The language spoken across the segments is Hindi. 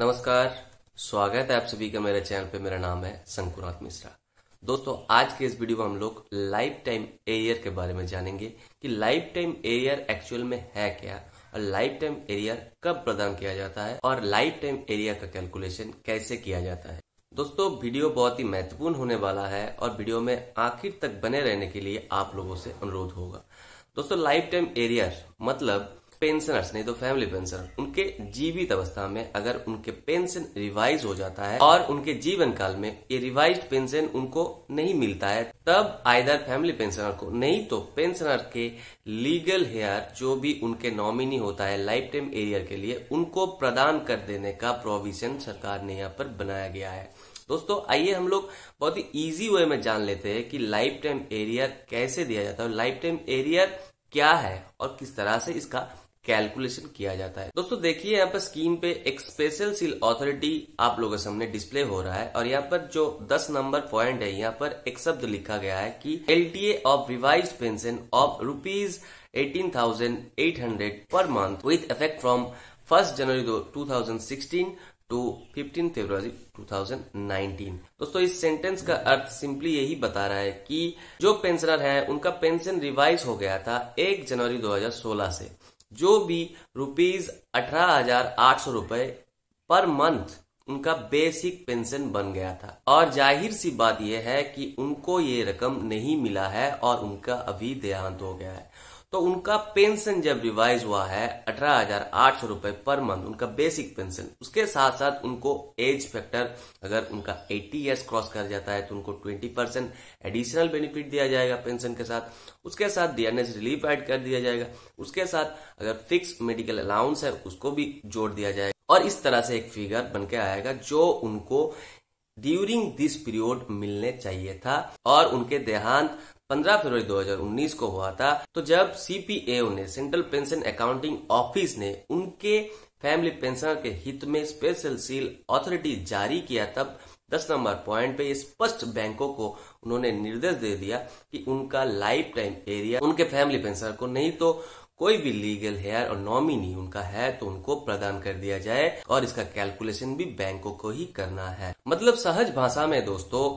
नमस्कार स्वागत है आप सभी का मेरे चैनल पे मेरा नाम है संकुरात मिश्रा दोस्तों आज के इस वीडियो में हम लोग लाइफ टाइम एयर के बारे में जानेंगे कि लाइफ टाइम एयर एक्चुअल में है क्या और लाइफ टाइम एरियर कब प्रदान किया जाता है और लाइफ टाइम एरिया का कैलकुलेशन कैसे किया जाता है दोस्तों वीडियो बहुत ही महत्वपूर्ण होने वाला है और वीडियो में आखिर तक बने रहने के लिए आप लोगों से अनुरोध होगा दोस्तों लाइफ टाइम एरियर मतलब पेंशनर्स नहीं तो फैमिली पेंशनर उनके जीवित अवस्था में अगर उनके पेंशन रिवाइज हो जाता है और उनके जीवन काल में ये रिवाइज पेंशन उनको नहीं मिलता है तब आयदर फैमिली पेंशनर को नहीं तो पेंशनर के लीगल हेयर जो भी उनके नॉमिनी होता है लाइफ टाइम एरियर के लिए उनको प्रदान कर देने का प्रोविजन सरकार ने यहाँ पर बनाया गया है दोस्तों आइए हम लोग बहुत ही इजी वे में जान लेते हैं कि लाइफ टाइम एरियर कैसे दिया जाता है लाइफ टाइम एरियर क्या है और किस तरह से इसका कैलकुलेशन किया जाता है दोस्तों देखिए यहाँ पर स्कीम पे एक स्पेशल सील ऑथोरिटी आप लोगों के सामने डिस्प्ले हो रहा है और यहाँ पर जो 10 नंबर पॉइंट है यहाँ पर एक शब्द लिखा गया है कि L of revised pension of rupees eighteen per month with effect from first January 2016 to 15 February 2019 दोस्तों इस सेंटेंस का अर्थ सिंपली यही बता रहा है कि जो पेंशनर है उनका पेंशन रिवाइज हो गया था 1 जनवरी 2016 से जो भी रुपीज अठारह हजार आठ सौ रुपए पर मंथ उनका बेसिक पेंशन बन गया था और जाहिर सी बात यह है कि उनको ये रकम नहीं मिला है और उनका अभी देहांत हो गया है तो उनका पेंशन जब रिवाइज हुआ है अठारह हजार आठ सौ रुपए पर मंथ उनका बेसिक पेंशन उसके साथ साथ उनको एज फैक्टर अगर उनका 80 इयर्स क्रॉस कर जाता है तो उनको 20 परसेंट एडिशनल बेनिफिट दिया जाएगा पेंशन के साथ उसके साथ डीएनएस रिलीफ ऐड कर दिया जाएगा उसके साथ अगर फिक्स मेडिकल अलाउंस है उसको भी जोड़ दिया जाएगा और इस तरह से एक फिगर बन के आएगा जो उनको ड्यूरिंग दिस पीरियड मिलने चाहिए था और उनके देहांत 15 फरवरी 2019 को हुआ था तो जब सीपीएओ ने सेंट्रल पेंशन अकाउंटिंग ऑफिस ने उनके फैमिली पेंशनर के हित में स्पेशल सील अथॉरिटी जारी किया तब 10 नंबर पॉइंट पे स्पष्ट बैंकों को उन्होंने निर्देश दे दिया कि उनका लाइफ टाइम एरिया उनके फैमिली पेंशनर को नहीं तो कोई भी लीगल हेयर और नॉमिनी उनका है तो उनको प्रदान कर दिया जाए और इसका कैलकुलेशन भी बैंकों को ही करना है मतलब सहज भाषा में दोस्तों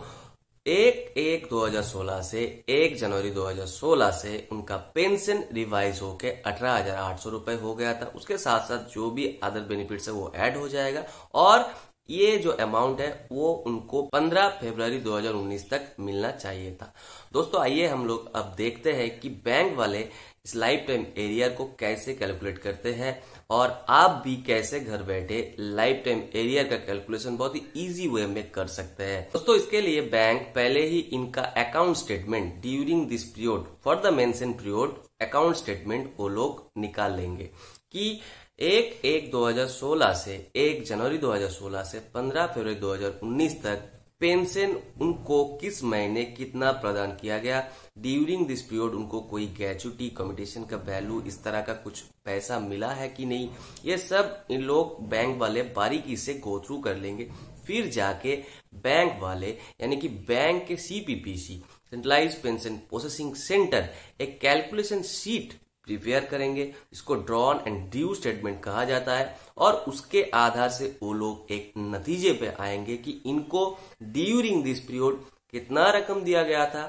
एक एक 2016 से एक जनवरी 2016 से उनका पेंशन रिवाइज होकर अठारह हजार आठ सौ रुपए हो गया था उसके साथ साथ जो भी अदर बेनिफिट्स है वो ऐड हो जाएगा और ये जो अमाउंट है वो उनको 15 फरवरी 2019 तक मिलना चाहिए था दोस्तों आइए हम लोग अब देखते हैं कि बैंक वाले इस लाइफ टाइम एरिया को कैसे कैलकुलेट करते हैं और आप भी कैसे घर बैठे लाइफ टाइम एरिया का कैलकुलेशन बहुत ही इजी वे में कर सकते हैं दोस्तों इसके लिए बैंक पहले ही इनका account statement during this period for the mention period account statement वो लोग निकाल लेंगे कि एक एक 2016 से एक जनवरी 2016 से 15 फरवरी 2019 तक पेंशन उनको किस महीने कितना प्रदान किया गया ड्यूरिंग दिस पीरियड उनको कोई ग्रेचुटी कम्पिटिशन का वैल्यू इस तरह का कुछ पैसा मिला है कि नहीं ये सब इन लोग बैंक वाले बारीकी से गो थ्रू कर लेंगे फिर जाके बैंक वाले यानी कि बैंक के CPPC centralise pension processing centre एक कैलकुलेशन सीट प्रिपेयर करेंगे इसको ड्रॉन एंड ड्यू स्टेटमेंट कहा जाता है और उसके आधार से वो लोग एक नतीजे पे आएंगे कि इनको ड्यूरिंग दिस पीरियड कितना रकम दिया गया था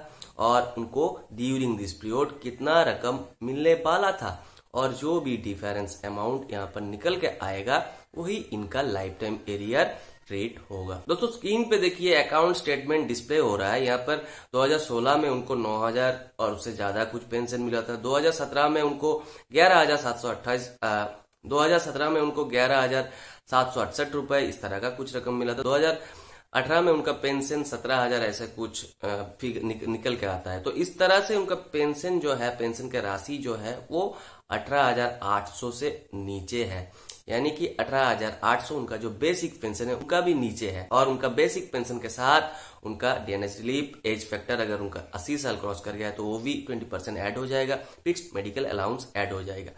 और उनको ड्यूरिंग दिस पीरियड कितना रकम मिलने वाला था और जो भी डिफरेंस अमाउंट यहाँ पर निकल के आएगा वही इनका लाइफ टाइम एरियर रेट होगा दोस्तों स्क्रीन पे देखिए अकाउंट स्टेटमेंट डिस्प्ले हो रहा है यहाँ पर 2016 में उनको 9000 और उससे ज्यादा कुछ पेंशन मिला था 2017 में उनको ग्यारह हजार सात सौ अट्ठाईस में उनको ग्यारह हजार सात सौ रुपए इस तरह का कुछ रकम मिला था 2018 में उनका पेंशन सत्रह हजार ऐसा कुछ फिग निक, निकल के आता है तो इस तरह से उनका पेंशन जो है पेंशन की राशि जो है वो अठारह हजार आठ सौ से नीचे है यानी कि अठारह उनका जो बेसिक पेंशन है उनका भी नीचे है और उनका बेसिक पेंशन के साथ उनका डीएनएस रिलीफ एज फैक्टर अगर उनका 80 साल क्रॉस कर गया है तो वो भी 20 परसेंट एड हो जाएगा फिक्स मेडिकल अलाउंस एड हो जाएगा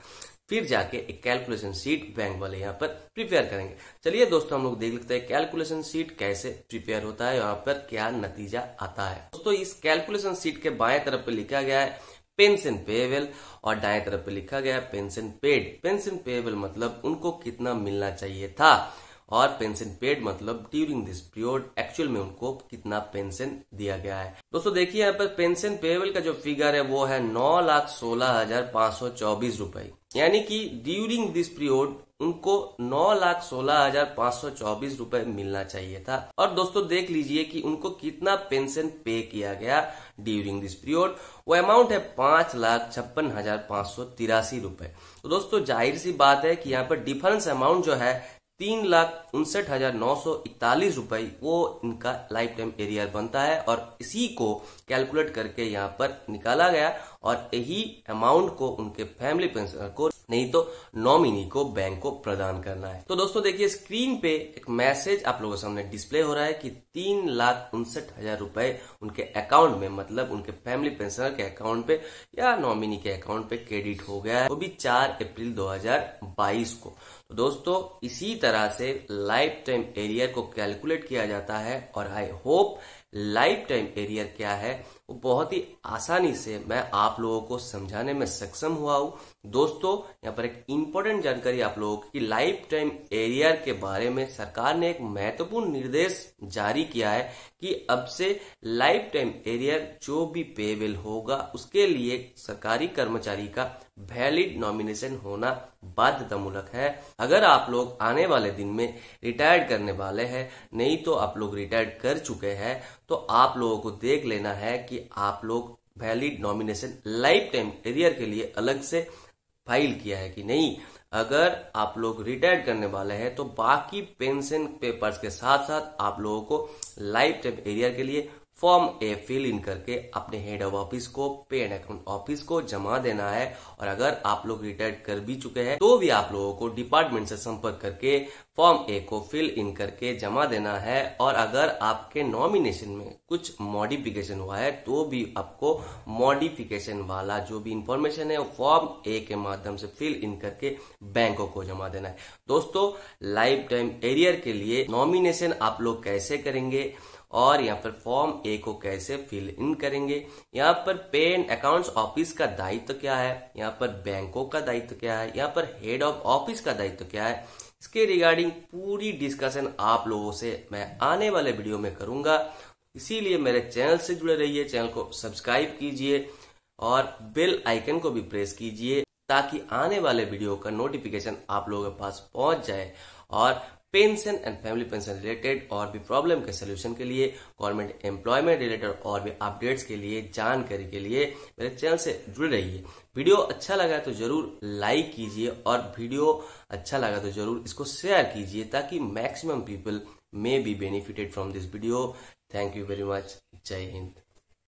फिर जाके एक कैलकुलेशन सीट बैंक वाले यहाँ पर प्रिपेयर करेंगे चलिए दोस्तों हम लोग देख लेते हैं कैलकुलेशन सीट कैसे प्रिपेयर होता है यहाँ पर क्या नतीजा आता है दोस्तों इस कैलकुलेशन सीट के बाएं तरफ पे लिखा गया है पेंशन पेएबल और दाएं तरफ पे लिखा गया पेंशन पेड पेंशन पेएबल मतलब उनको कितना मिलना चाहिए था और पेंशन पेड मतलब ड्यूरिंग दिस पीरियड एक्चुअल में उनको कितना पेंशन दिया गया है दोस्तों देखिए यहाँ पर पेंशन पेएबल का जो फिगर है वो है नौ लाख सोलह हजार पांच सौ चौबीस रूपये यानी कि ड्यूरिंग दिस पीरियड उनको नौ लाख सोलह हजार पांच सौ चौबीस रूपए मिलना चाहिए था और दोस्तों देख लीजिए कि उनको कितना पेंशन पे किया गया ड्यूरिंग दिस पीरियड वो अमाउंट है पांच लाख छप्पन हजार पांच सौ तिरासी रूपए तो दोस्तों जाहिर सी बात है कि यहाँ पर डिफरेंस अमाउंट जो है तीन लाख उनसठ हजार नौ सौ इकतालीस रूपए वो इनका लाइफ टाइम एरियर बनता है और इसी को कैलकुलेट करके यहाँ पर निकाला गया और यही अमाउंट को उनके फैमिली पेंशनर को नहीं तो नॉमिनी को बैंक को प्रदान करना है तो दोस्तों देखिए स्क्रीन पे एक मैसेज आप लोगों के सामने डिस्प्ले हो रहा है कि तीन लाख उनसठ हजार रूपए उनके अकाउंट में मतलब उनके फैमिली पेंशनर के अकाउंट पे या नॉमिनी के अकाउंट पे क्रेडिट हो गया है वो भी चार अप्रैल दो को तो दोस्तों इसी तरह से लाइफ टाइम एरियर को कैलकुलेट किया जाता है और I hope life time arrear क्या है वो बहुत ही आसानी से मैं आप लोगों को समझाने में सक्षम हुआ हूँ दोस्तों यहाँ पर एक इम्पोर्टेंट जानकारी आप लोगों की लाइफ टाइम एरियर के बारे में सरकार ने एक महत्वपूर्ण निर्देश जारी किया है कि अब से लाइफ टाइम एरियर जो भी पेबल होगा उसके लिए सरकारी कर्मचारी का वैलिड नॉमिनेशन होना बाध्यतामूलक है अगर आप लोग आने वाले दिन में रिटायर्ड करने वाले हैं नहीं तो आप लोग रिटायर्ड कर चुके हैं तो आप लोगों को देख लेना है कि आप लोग valid nomination life time arrear के लिए अलग से फाइल किया है कि नहीं अगर आप लोग रिटायर्ड करने वाले हैं तो बाकी पेंशन पेपर्स के साथ साथ आप लोगों को लाइफ टाइम एरियर के लिए फॉर्म ए फिल इन करके अपने हेड ऑफ ऑफिस को पे एंड अकाउंट ऑफिस को जमा देना है और अगर आप लोग रिटायर्ड कर भी चुके हैं तो भी आप लोगों को डिपार्टमेंट से संपर्क करके फॉर्म ए को फिल इन करके जमा देना है और अगर आपके नॉमिनेशन में कुछ मॉडिफिकेशन हुआ है तो भी आपको मॉडिफिकेशन वाला जो भी इंफॉर्मेशन है फॉर्म ए के माध्यम से फिल इन करके बैंकों को जमा देना है दोस्तों लाइफ टाइम एरियर के लिए नॉमिनेशन आप लोग कैसे करेंगे और यहाँ पर फॉर्म ए को कैसे फिल इन करेंगे यहाँ पर पेन अकाउंट्स ऑफिस का दायित्व तो क्या है यहाँ पर बैंकों का दायित्व तो क्या है यहाँ पर हेड ऑफ ऑफिस का दायित्व तो क्या है इसके रिगार्डिंग पूरी डिस्कशन आप लोगों से मैं आने वाले वीडियो में करूंगा इसीलिए मेरे चैनल से जुड़े रहिए चैनल को सब्सक्राइब कीजिए और बेल आइकन को भी प्रेस कीजिए ताकि आने वाले वीडियो का नोटिफिकेशन आप लोगों के पास पहुंच जाए और pension and family pension related और भी प्रॉब्लम के सोल्यूशन के लिए गवर्नमेंट एम्प्लॉयमेंट रिलेटेड और भी अपडेट्स के लिए जानकारी के लिए मेरे चैनल से जुड़े रहिए वीडियो अच्छा लगा तो जरूर लाइक कीजिए और वीडियो अच्छा लगा तो जरूर इसको शेयर कीजिए ताकि maximum people may be benefited from this video thank you very much Jai Hind